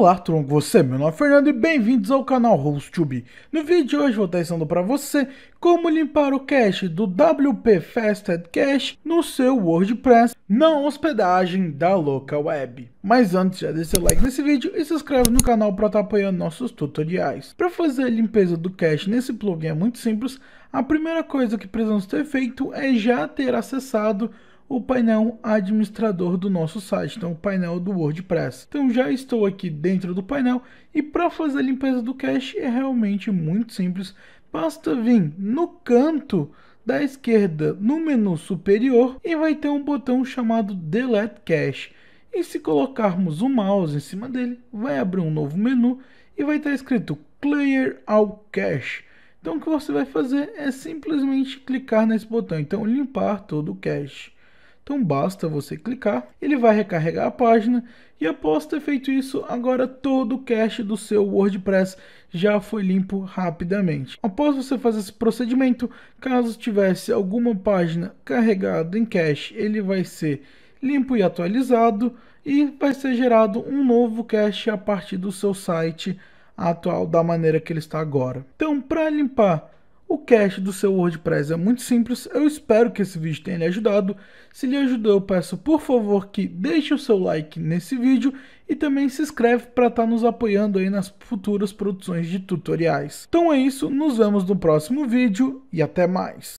Olá, tudo com você? Meu nome é Fernando e bem-vindos ao canal host No vídeo de hoje vou estar ensinando para você como limpar o cache do WP Fasted Cache no seu WordPress na hospedagem da local web. Mas antes, já deixa o like nesse vídeo e se inscreve no canal para estar tá apoiando nossos tutoriais. Para fazer a limpeza do cache nesse plugin é muito simples, a primeira coisa que precisamos ter feito é já ter acessado o painel administrador do nosso site, então o painel do WordPress. Então já estou aqui dentro do painel e para fazer a limpeza do cache é realmente muito simples. Basta vir no canto da esquerda no menu superior e vai ter um botão chamado Delete Cache. E se colocarmos o mouse em cima dele, vai abrir um novo menu e vai estar escrito Clear All Cache. Então o que você vai fazer é simplesmente clicar nesse botão, então limpar todo o cache. Então basta você clicar, ele vai recarregar a página e após ter feito isso, agora todo o cache do seu WordPress já foi limpo rapidamente. Após você fazer esse procedimento, caso tivesse alguma página carregada em cache, ele vai ser limpo e atualizado e vai ser gerado um novo cache a partir do seu site atual da maneira que ele está agora. Então, para limpar o cache do seu WordPress é muito simples. Eu espero que esse vídeo tenha lhe ajudado. Se lhe ajudou, eu peço por favor que deixe o seu like nesse vídeo e também se inscreve para estar tá nos apoiando aí nas futuras produções de tutoriais. Então é isso, nos vemos no próximo vídeo e até mais.